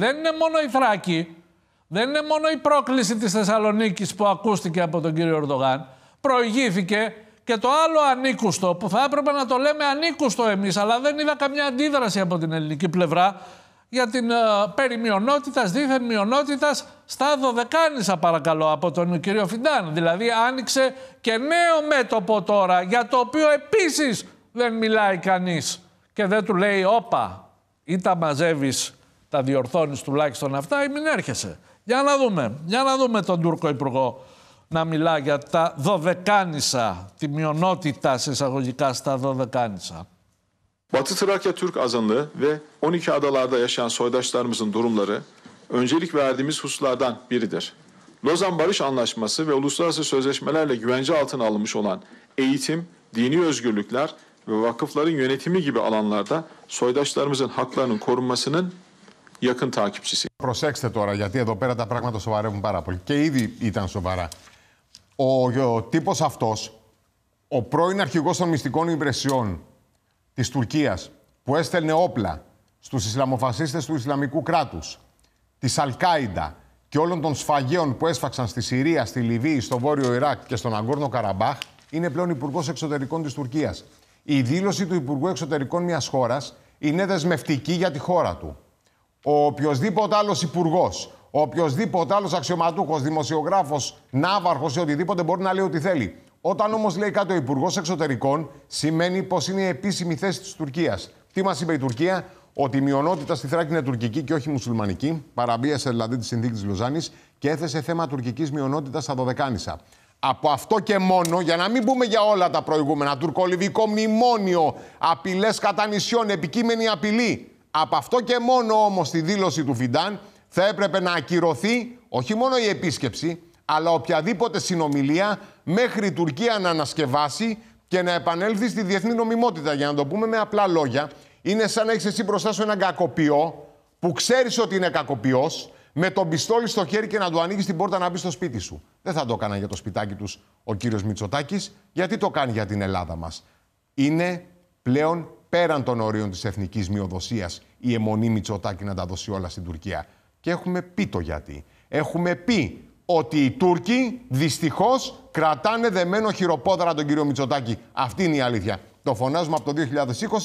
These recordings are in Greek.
δεν είναι μόνο η Θράκη, δεν είναι μόνο η πρόκληση της Θεσσαλονίκης που ακούστηκε από τον κύριο Ερντογάν. Προηγήθηκε και το άλλο ανήκουστο που θα έπρεπε να το λέμε ανήκουστο εμείς αλλά δεν είδα καμιά αντίδραση από την ελληνική πλευρά για την ε, περί μειονότητας, δίθεν μειονότητας στα Δωδεκάνησα παρακαλώ από τον κύριο Φιντάν. Δηλαδή άνοιξε και νέο μέτωπο τώρα για το οποίο επίσης δεν μιλάει κανείς και δεν του λέει όπα ή τα μαζεύεις τα διορθώνεις τουλάχιστον αυτά ή μην έρχεσαι. Για να δούμε, για να δούμε τον Τούρκο Υπουργό να μιλά για τα δωδεκάνησα, τη μειονότητα σε εισαγωγικά στα δωδεκάνησα. Batı Trakya Türk azınlığı ve 12 adalarda yaşayan soydaşlarımızın durumları öncelik verdiğimiz hususlardan biridir. Lozan Barış Anlaşması ve uluslararası sözleşmelerle güvence altına alınmış olan eğitim, dini özgürlükler ve vakıfların yönetimi gibi alanlarda soydaşlarımızın haklarının korunmasının yakın takipçisi. Προσέξτε τώρα, γιατί εδώ πέρα τα πράγματα σοβαρεύουν πάρα πολύ. Και ήδη ήταν σοβαρά. Ο, ο τύπος αυτός, ο πρώην αρχηγός των μυστικών υπηρεσιών της Τουρκίας, που έστελνε όπλα στους Ισλαμοφασίστες του Ισλαμικού κράτους, της Αλκάιντα και όλων των σφαγέων που έσφαξαν στη Συρία, στη Λιβύη, στο Βόρειο Ιράκ και στον Αγκόρνο Καραμπάχ, είναι πλέον Υπουργός Εξωτερικών της Τουρκίας. Η δήλωση του Υπουργού Εξωτερικών μιας χώρας είναι δεσμευτική για τη χώρα του ο οποιοδήποτε άλλος υπουργός, ο οποιοδήποτε άλλος αξιωματούχος, δημοσιογράφος, ναύαρχος ή οτιδήποτε μπορεί να λέει ό,τι θέλει. Όταν όμως λέει κάτι ο Υπουργός Εξωτερικών, σημαίνει πως είναι η επίσημη θέση της Τουρκίας. Τι μας είπε η Τουρκία, ότι η μειονότητα στη Θράκη είναι τουρκική και όχι μουσουλμανική, παραμπίασε δηλαδή τη συνθήκη της Λοζάνης και έθεσε θέμα τουρκικής μειονότητας στα Δωδεκάνησα. Από αυτό και μόνο, για να μην πούμε για όλα τα προηγούμενα, τουρκολιβικό μνημόνιο, απειλές κατά νησιών, επικείμενη απειλή, από αυτό και μόνο όμως τη δήλωση του Φιντάν θα έπρεπε να ακυρωθεί όχι μόνο η επίσκεψη, αλλά οποιαδήποτε συνομιλία μέχρι η Τουρκία να ανασκευάσει και να επανέλθει στη διεθνή νομιμότητα. Για να το πούμε με απλά λόγια, είναι σαν να έχεις εσύ μπροστά σου έναν κακοποιό που ξέρεις ότι είναι κακοποιός, με τον πιστόλι στο χέρι και να του ανοίγεις την πόρτα να μπει στο σπίτι σου. Δεν θα το έκανα για το σπιτάκι τους ο κύριος Μητσοτάκης. Γιατί το κάνει για την Ελλάδα μας. Είναι πλέον πέραν των ορίων της εθνικής μειοδοσίας η αιμονή Μητσοτάκη να τα δώσει όλα στην Τουρκία. Και έχουμε πει το γιατί. Έχουμε πει ότι οι Τούρκοι δυστυχώς κρατάνε δεμένο χειροπόδαρα τον κύριο Μητσοτάκη. Αυτή είναι η αλήθεια. Το φωνάζουμε από το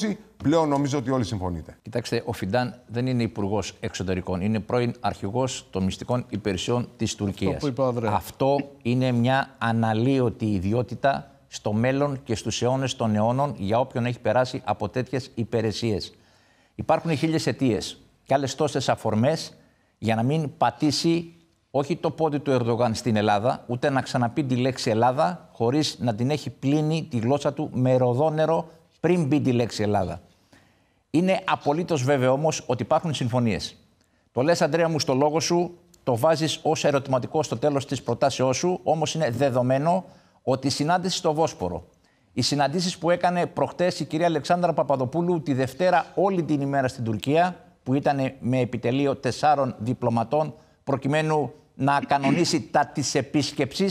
2020. Πλέον νομίζω ότι όλοι συμφωνείτε. Κοιτάξτε, ο Φιντάν δεν είναι υπουργός εξωτερικών. Είναι πρώην αρχηγός των μυστικών υπηρεσιών της Τουρκία. Αυτό, Αυτό είναι μια αναλύωτη ιδιότητα στο μέλλον και στους αιώνες των αιώνων για όποιον έχει περάσει από τέτοιες υπηρεσίες. Υπάρχουν χίλιες αιτίες και άλλες τόσες αφορμές για να μην πατήσει όχι το πόδι του Ερδογάν στην Ελλάδα, ούτε να ξαναπεί τη λέξη Ελλάδα χωρίς να την έχει πλύνει τη γλώσσα του με ροδόνερο πριν μπει τη λέξη Ελλάδα. Είναι απολύτως βέβαιο όμως ότι υπάρχουν συμφωνίες. Το λες, Αντρέα μου, στο λόγο σου, το βάζεις ως ερωτηματικό στο τέλος της προτάσεώς σου, όμως είναι δεδομένο ότι η συνάντηση στο Βόσπορο, οι συναντήσεις που έκανε προχτές η κυρία Αλεξάνδρα Παπαδοπούλου τη Δευτέρα όλη την ημέρα στην Τουρκία, που ήταν με επιτελείο τεσσάρων διπλωματών, προκειμένου να κανονίσει τα της επίσκεψης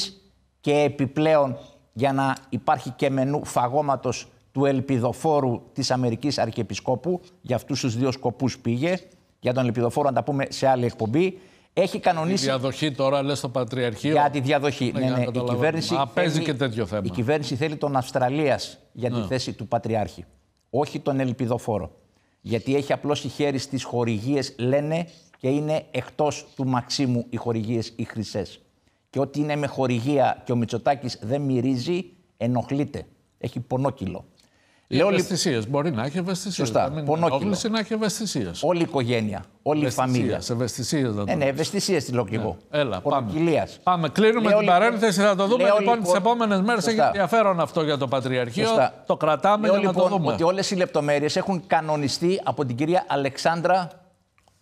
και επιπλέον για να υπάρχει και μενού φαγώματος του ελπιδοφόρου της Αμερικής Αρχιεπισκόπου. Για αυτούς τους δύο σκοπούς πήγε. Για τον ελπιδοφόρο να τα πούμε σε άλλη εκπομπή. Έχει κανονίσει. Η διαδοχή τώρα, λες στο Πατριαρχείο. Για τη διαδοχή. Ναι, ναι, ναι Η κυβέρνηση. θέλει... και τέτοιο θέμα. Η κυβέρνηση θέλει τον Αυστραλίας για τη ναι. θέση του Πατριάρχη. Όχι τον Ελπιδοφόρο. Γιατί έχει η χέρι στις χορηγίες, λένε, και είναι εκτός του Μαξίμου οι χορηγίες οι χρυσές. Και ό,τι είναι με χορηγία και ο Μητσοτάκης δεν μυρίζει, ενοχλείται. Έχει πονόκυλο. Λέω ευαισθησίε. Μπορεί να έχει ευαισθησίες. Σωστά. Να Πονόκυλο. να έχει ευαισθησίες. Όλη η οικογένεια. Όλη η φαμίλια. Ευαισθησίες. Ε, ναι, ναι, ευαισθησίες τη λέω και εγώ. Ναι. Έλα. Πονοκυλίας. Πάμε. Κλείνουμε την παρένθεση να το δούμε. Λέω, λοιπόν, τις επόμενες μέρες έχει ενδιαφέρον αυτό για το Πατριαρχείο. Σωστά. Το κρατάμε λέω, για να λοιπόν το δούμε. Ότι όλες οι λεπτομέρειες έχουν κανονιστεί από την κυρία Αλεξάνδρα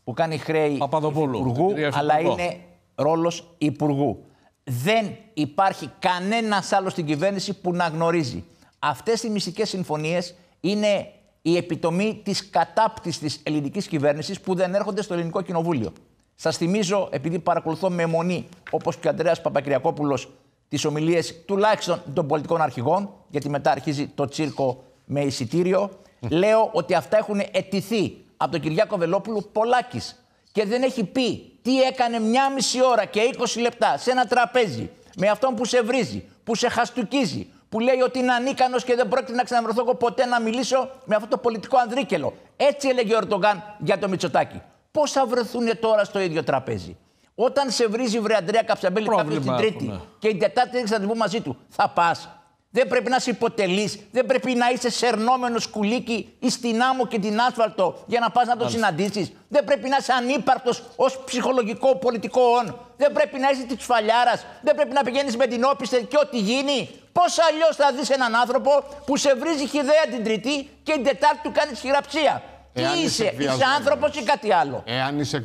που κάνει χρέη υπουργού, αλλά είναι ρόλος υπουργού. Δεν υπάρχει κανένας άλλος στην κυβέρνηση που να γνωρίζει. Αυτές οι μυστικές συμφωνίες είναι η επιτομή της κατάπτυσης της ελληνικής κυβέρνησης που δεν έρχονται στο ελληνικό κοινοβούλιο. Σας θυμίζω, επειδή παρακολουθώ με μονή, όπως και ο Αντρέας Παπακυριακόπουλος, τις ομιλίες τουλάχιστον των πολιτικών αρχηγών, γιατί μετά αρχίζει το τσίρκο με εισιτήριο. Λέω ότι αυτά έχουν ετηθεί από τον Κυριάκο Βελόπουλο Πολάκης και δεν έχει πει τι έκανε μια μισή ώρα και 20 λεπτά σε ένα τραπέζι με αυτόν που σε βρίζει, που σε χαστουκίζει, που λέει ότι είναι ανίκανος και δεν πρόκειται να ξαναβρεθώ εγώ ποτέ να μιλήσω με αυτό το πολιτικό ανδρίκελο. Έτσι έλεγε ο Ερντογάν για το Μητσοτάκι. Πώ θα βρεθούν τώρα στο ίδιο τραπέζι. Όταν σε βρίζει βρε Αντρέα Καψαμπέλη κάποιος την Τρίτη και η Τετάρτη δεν θα μαζί του, θα πας. Δεν πρέπει να είσαι υποτελή. δεν πρέπει να είσαι σερνόμενος κουλίκι ή στην άμμο και την άσφαλτο για να πας να το συναντήσεις. Δεν πρέπει να είσαι ανύπαρκτο ως ψυχολογικό πολιτικό όν. Δεν πρέπει να είσαι της τσφαλιάρα. Δεν πρέπει να πηγαίνεις με την όπιστε και ό,τι γίνει. Πώς αλλιώς θα δεις έναν άνθρωπο που σε βρίζει χιδέα την Τρίτη και την Τετάρτη του κάνεις χειραψία είσαι άνθρωπος ή κάτι άλλο. Εάν είσαι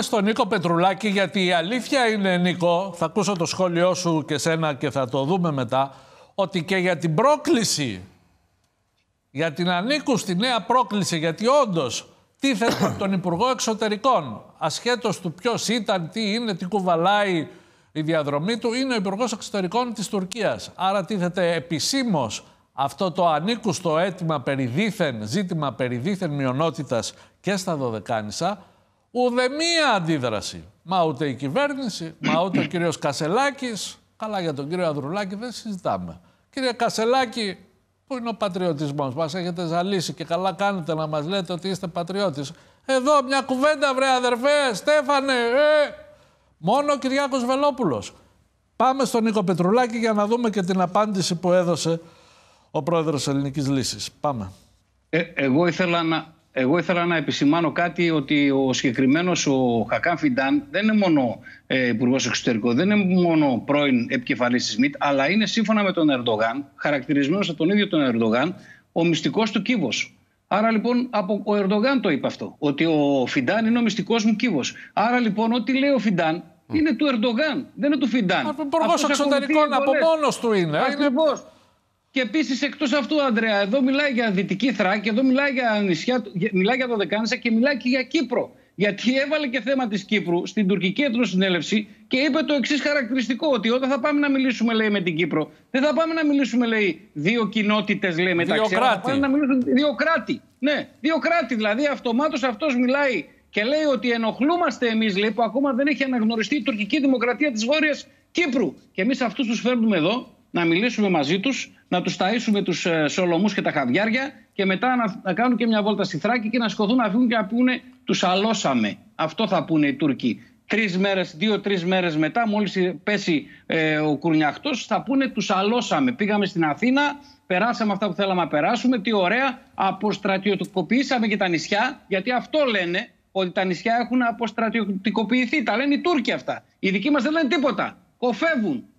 στον Νίκο Πετρουλάκη, γιατί η αλήθεια είναι, Νίκο, θα ακούσω το σχόλιο σου και σένα και θα το δούμε μετά, ότι και για την πρόκληση. Για την ανήκου στη νέα πρόκληση, γιατί όντως τίθεται από τον Υπουργό Εξωτερικών. Ασχέτως του ποιος ήταν, τι είναι, τι κουβαλάει η διαδρομή του, είναι ο Υπουργός Εξωτερικών της Τουρκίας. Άρα τίθεται επισήμως αυτό το ανήκουστο αίτημα δίθεν, ζήτημα δίθεν μειονότητας και στα Δωδεκάνησα, ούτε μία αντίδραση. Μα ούτε η κυβέρνηση, μα ούτε ο κύριος Κασελάκης, καλά για τον κύριο Αδρουλάκη δεν συζητάμε. Κύριε Κασελάκη, Πού είναι ο πατριωτισμός. Μας έχετε ζαλίσει και καλά κάνετε να μας λέτε ότι είστε πατριώτης. Εδώ μια κουβέντα, βρε αδερφέ, Στέφανε, ε! Μόνο ο Κυριάκος Βελόπουλος. Πάμε στον Νίκο Πετρουλάκη για να δούμε και την απάντηση που έδωσε ο πρόεδρος Ελληνικής Λύσης. Πάμε. Ε, εγώ, ήθελα να, εγώ ήθελα να επισημάνω κάτι ότι ο συγκεκριμένος ο Χακάν Φιντάν δεν είναι μόνο ε, υπουργός εξωτερικών, δεν είναι μόνο πρώην επικεφαλής της ΜΙΤ, αλλά είναι σύμφωνα με τον Ερντογάν, χαρακτηρισμένος από τον ίδιο τον Ερντογάν, ο μυστικός του κύβο. Άρα λοιπόν από ο Ερντογάν το είπε αυτό, ότι ο Φιντάν είναι ο μυστικός μου κύβο. Άρα λοιπόν ό,τι λέει ο Φιντάν είναι του Ερντογάν, δεν είναι του Φιντάν. Ο υπουργός εξωτερικών από μόνος του είναι. Ακριβώς. Και επίσης εκτός αυτού, Ανδρέα, εδώ μιλάει για Δυτική Θράκη, εδώ μιλάει για νησιά, μιλάει για το Δεκάνησα και μιλάει και για Κύπρο. Γιατί έβαλε και θέμα της Κύπρου στην τουρκική εθνοσυνέλευση και είπε το εξής χαρακτηριστικό: Ότι όταν θα πάμε να μιλήσουμε, λέει, με την Κύπρο, δεν θα πάμε να μιλήσουμε, λέει, δύο κοινότητες, λέει, μεταξύ δύο κράτη. Θα πάμε να μιλήσουμε δύο κράτη. Ναι, δύο κράτη. Δηλαδή, αυτομάτως αυτός μιλάει και λέει ότι ενοχλούμαστε εμείς, λέει, που ακόμα δεν έχει αναγνωριστεί η τουρκική δημοκρατία της Βόρειας Κύπρου. Και εμείς αυτούς τους φέρνουμε εδώ να μιλήσουμε μαζί τους, να τους ταΐσουμε τους ε, σολομούς και τα χαβιάρια και μετά να, να κάνουν και μια βόλτα στη Θράκη και να σκοθούν να φύγουν και να πούνε τους αλώσαμε. Αυτό θα πούνε οι Τούρκοι. Τρεις μέρες, δύο-τρει μέρες μετά, μόλις πέσει ε, ο κουρνιαχτό, θα πούνε τους αλώσαμε. Πήγαμε στην Αθήνα, περάσαμε αυτά που θέλαμε να περάσουμε. Τι ωραία, αποστρατιωτικοποιήσαμε και τα νησιά, γιατί αυτό λένε ότι τα νησιά έχουν αποστρατιωτικοποιηθεί. Τα λένε οι Τούρκοι αυτά. Οι δικοί μας δεν λένε τίποτα. Κοφεύουν.